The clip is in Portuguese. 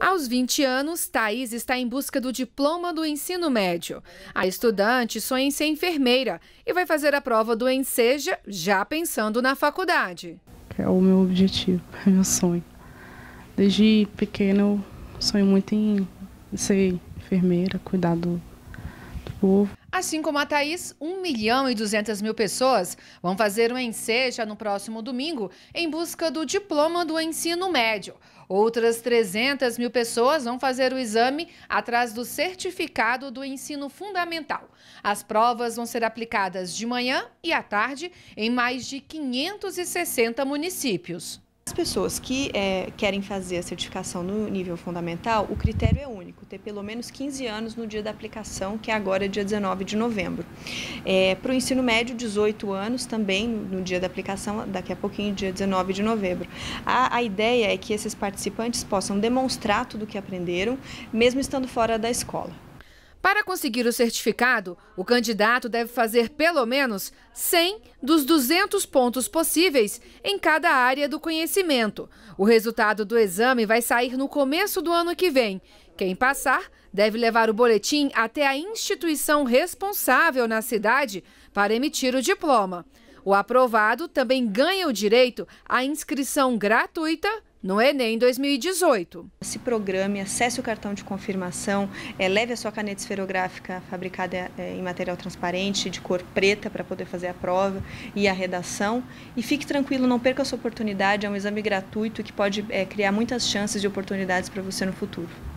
Aos 20 anos, Thaís está em busca do diploma do ensino médio. A estudante sonha em ser enfermeira e vai fazer a prova do Enseja já pensando na faculdade. É o meu objetivo, é meu sonho. Desde pequeno eu sonho muito em ser enfermeira, cuidar do, do povo. Assim como a Thaís, 1 milhão e 200 mil pessoas vão fazer um enseja no próximo domingo em busca do diploma do ensino médio. Outras 300 mil pessoas vão fazer o exame atrás do certificado do ensino fundamental. As provas vão ser aplicadas de manhã e à tarde em mais de 560 municípios as pessoas que é, querem fazer a certificação no nível fundamental, o critério é único, ter pelo menos 15 anos no dia da aplicação, que é agora dia 19 de novembro. É, Para o ensino médio, 18 anos também no dia da aplicação, daqui a pouquinho, dia 19 de novembro. A, a ideia é que esses participantes possam demonstrar tudo o que aprenderam, mesmo estando fora da escola. Para conseguir o certificado, o candidato deve fazer pelo menos 100 dos 200 pontos possíveis em cada área do conhecimento. O resultado do exame vai sair no começo do ano que vem. Quem passar deve levar o boletim até a instituição responsável na cidade para emitir o diploma. O aprovado também ganha o direito à inscrição gratuita no Enem 2018. Se programe, acesse o cartão de confirmação, é, leve a sua caneta esferográfica fabricada é, em material transparente, de cor preta, para poder fazer a prova e a redação. E fique tranquilo, não perca a sua oportunidade, é um exame gratuito que pode é, criar muitas chances de oportunidades para você no futuro.